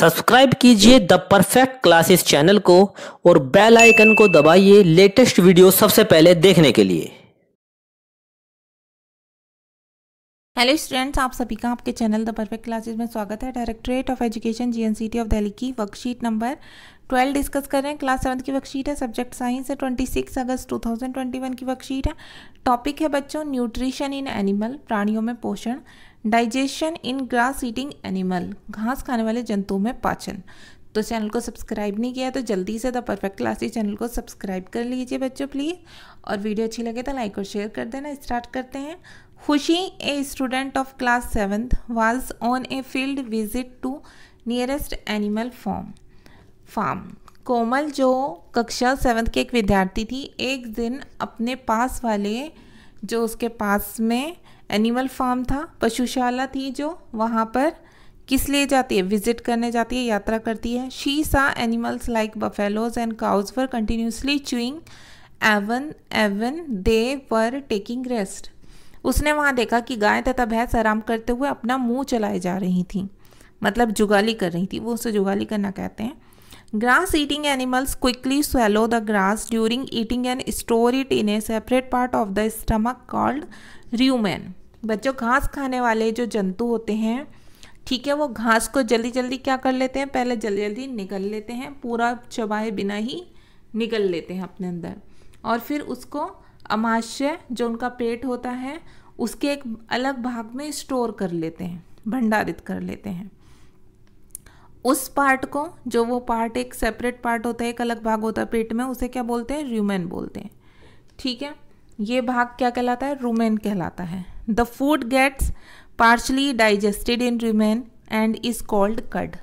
subscribe कीजिए the perfect classes channel को और बेल आइकन को दबाइए लेटेस्ट वीडियो सबसे पहले देखने के लिए हेलो स्टूडेंट्स आप सभी का आपके चैनल द परफेक्ट क्लासेस में स्वागत है Directorate of Education GNCT of Delhi की वर्कशीट नंबर ट्वेल्व डिस्कस कर रहे हैं क्लास सेवन्थ की वर्कशीट है सब्जेक्ट साइंस है twenty six August two thousand twenty one की वर्कशीट है टॉपिक है बच्चों न्यूट्रिशन इन एनिमल प्राणियों में पोषण digestion in grass eating animal घास खाने वाले जंतुओं में पाचन तो चैनल को सब्सक्राइब नहीं किया तो जल्दी से द परफेक्ट क्लासेज चैनल को सब्सक्राइब कर लीजिए बच्चों प्लीज़ और वीडियो अच्छी लगे तो लाइक और शेयर कर देना स्टार्ट करते हैं Khushi a student of class seventh was on a field visit to nearest animal form farm कोमल जो कक्षा सेवन्थ के एक विद्यार्थी थी एक दिन अपने पास वाले जो उसके पास में एनिमल फार्म था पशुशाला थी जो वहाँ पर किस लिए जाती है विजिट करने जाती है यात्रा करती है she saw animals like buffaloes and cows were continuously chewing even even they were taking rest उसने वहाँ देखा कि गाय तथा भैंस आराम करते हुए अपना मुंह चलाए जा रही थी मतलब जुगाली कर रही थी वो उसे जुगाली करना कहते हैं grass eating animals quickly swallow the grass during eating and store it in a separate part of the stomach called rumen बच्चों घास खाने वाले जो जंतु होते हैं ठीक है वो घास को जल्दी जल्दी क्या कर लेते हैं पहले जल्दी जल्दी निकल लेते हैं पूरा चबाए बिना ही निकल लेते हैं अपने अंदर और फिर उसको अमाशय जो उनका पेट होता है उसके एक अलग भाग में स्टोर कर लेते हैं भंडारित कर लेते हैं उस पार्ट को जो वो पार्ट एक सेपरेट पार्ट होता है एक अलग भाग होता है पेट में उसे क्या बोलते हैं रूमेन बोलते हैं ठीक है ये भाग क्या कहलाता है रूमेन कहलाता है the food gets partially digested in rumen and is called cud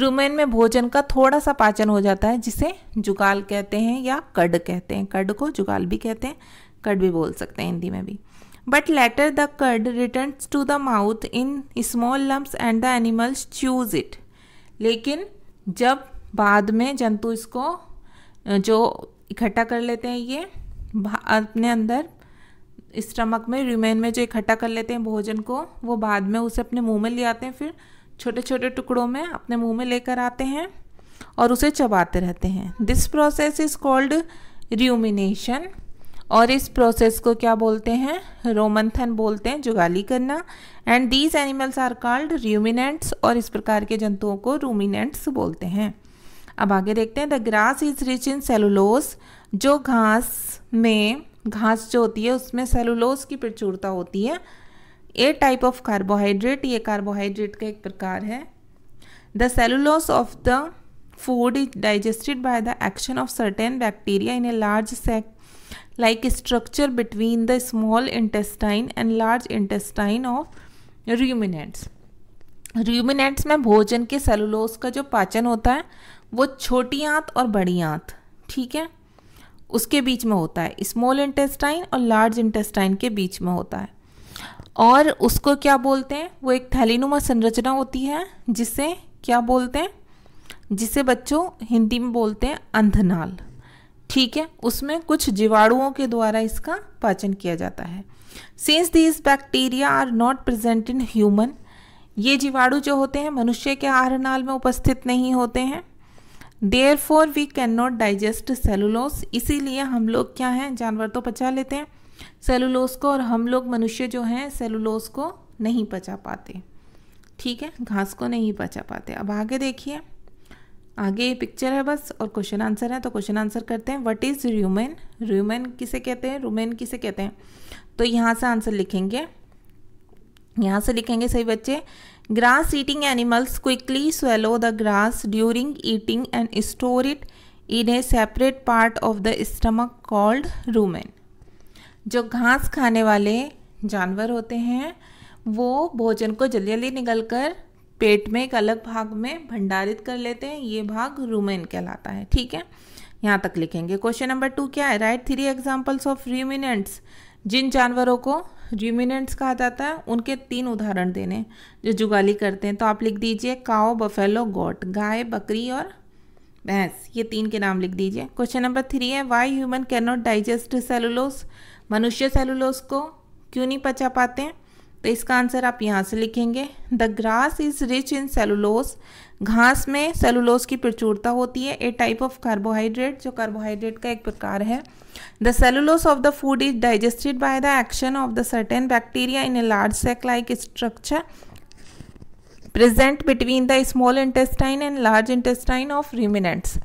rumen में भोजन का थोड़ा सा पाचन हो जाता है जिसे जुगाल कहते हैं या कड कहते हैं कड को जुगाल भी कहते हैं कर्ड भी बोल सकते हैं हिंदी में भी but later the cud return to the mouth in small lumps and the animals chews it लेकिन जब बाद में जंतु इसको जो इकट्ठा कर लेते हैं ये अपने अंदर स्टमक में रिमेन में जो इकट्ठा कर लेते हैं भोजन को वो बाद में उसे अपने मुंह में ले आते हैं फिर छोटे छोटे टुकड़ों में अपने मुंह में लेकर आते हैं और उसे चबाते रहते हैं this process is called rumination और इस प्रोसेस को क्या बोलते हैं रोमंथन बोलते हैं जुगाली करना and these animals are called ruminants और इस प्रकार के जंतुओं को रूमिनेंट्स बोलते हैं अब आगे देखते हैं the grass is rich in cellulose जो घास में घास जो होती है उसमें सेलुलोज की प्रचुरता होती है ए टाइप ऑफ कार्बोहाइड्रेट ये कार्बोहाइड्रेट का एक प्रकार है the cellulose of the food is digested by the action of certain bacteria in a large sac like structure between the small intestine and large intestine of ruminants ruminants में भोजन के cellulose का जो पाचन होता है वो छोटी आंत और बड़ी आंत ठीक है उसके बीच में होता है स्मॉल इंटेस्टाइन और लार्ज इंटेस्टाइन के बीच में होता है और उसको क्या बोलते हैं वो एक थैलीनुमा संरचना होती है जिसे क्या बोलते हैं जिसे बच्चों हिंदी में बोलते हैं अंधनाल ठीक है उसमें कुछ जीवाणुओं के द्वारा इसका पाचन किया जाता है since these bacteria are not present in human ये जीवाणु जो होते हैं मनुष्य के नाल में उपस्थित नहीं होते हैं therefore we can not digest cellulose इसीलिए हम लोग क्या हैं जानवर तो पचा लेते हैं सेलुलोस को और हम लोग मनुष्य जो हैं सेलुलोस को नहीं पचा पाते ठीक है घास को नहीं पचा पाते अब आगे देखिए आगे ये पिक्चर है बस और क्वेश्चन आंसर है तो क्वेश्चन आंसर करते हैं व्हाट इज़ रूमेन रूमेन किसे कहते हैं रूमेन किसे कहते हैं तो यहाँ से आंसर लिखेंगे यहाँ से लिखेंगे सही बच्चे grass eating animals quickly swallow the grass during eating and store it in a separate part of the stomach called rumen जो घास खाने वाले जानवर होते हैं वो भोजन को जल्दी जल्दी निकल कर पेट में एक अलग भाग में भंडारित कर लेते हैं ये भाग रूमेन कहलाता है ठीक है यहाँ तक लिखेंगे क्वेश्चन नंबर टू क्या है write three examples of ruminants जिन जानवरों को रिमिनेंट्स कहा जाता है उनके तीन उदाहरण देने जो जुगाली करते हैं तो आप लिख दीजिए काओ बफेलो गोट गाय बकरी और भैंस ये तीन के नाम लिख दीजिए क्वेश्चन नंबर थ्री है why human can not digest cellulose मनुष्य सेलुलोस को क्यों नहीं पचा पाते हैं तो इसका आंसर आप यहाँ से लिखेंगे the grass is rich in cellulose घास में सेलुलोस की प्रचुरता होती है ए टाइप ऑफ कार्बोहाइड्रेट जो कार्बोहाइड्रेट का एक प्रकार है the cellulose of the food is digested by the action of the certain bacteria in a large sac like structure present between the small intestine and large intestine of ruminants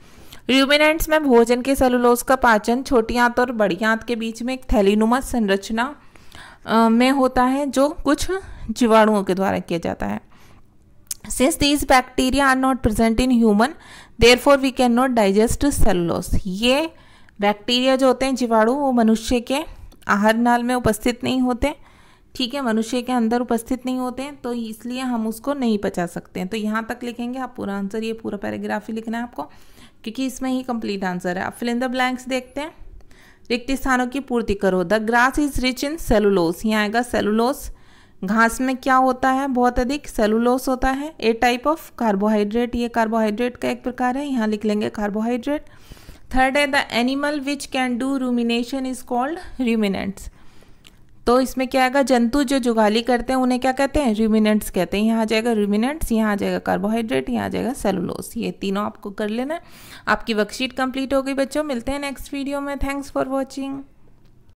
ruminants में भोजन के cellulose का पाचन छोटी आंत और बड़ी आंत के बीच में एक थैलीनुमा संरचना में होता है जो कुछ जीवाणुओं के द्वारा किया जाता है since these bacteria are not present in human therefore we can not digest cellulose ये बैक्टीरिया जो होते हैं जीवाणु वो मनुष्य के आहार नाल में उपस्थित नहीं होते ठीक है मनुष्य के अंदर उपस्थित नहीं होते हैं तो इसलिए हम उसको नहीं पचा सकते हैं तो यहाँ तक लिखेंगे आप पूरा आंसर ये पूरा पैराग्राफ ही लिखना है आपको क्योंकि इसमें ही कंप्लीट आंसर है आप फिल इन द ब्लैंक्स देखते हैं रिक्त स्थानों की पूर्ति करो the grass is rich in cellulose यहाँ आएगा सेलुलोस घास में क्या होता है बहुत अधिक सेलुलोस होता है ए टाइप ऑफ कार्बोहाइड्रेट ये कार्बोहाइड्रेट का एक प्रकार है यहाँ लिख लेंगे कार्बोहाइड्रेट थर्ड है the animal which can do rumination is called ruminants तो इसमें क्या आएगा जंतु जो जुगाली करते हैं उन्हें क्या कहते हैं रिमिनेंट्स कहते हैं यहाँ आ जाएगा रिमिनेंट्स यहाँ आ जाएगा कार्बोहाइड्रेट यहाँ आ जाएगा सेलुलोस ये तीनों आपको कर लेना आपकी वर्कशीट कंप्लीट हो गई बच्चों मिलते हैं नेक्स्ट वीडियो में थैंक्स फॉर वॉचिंग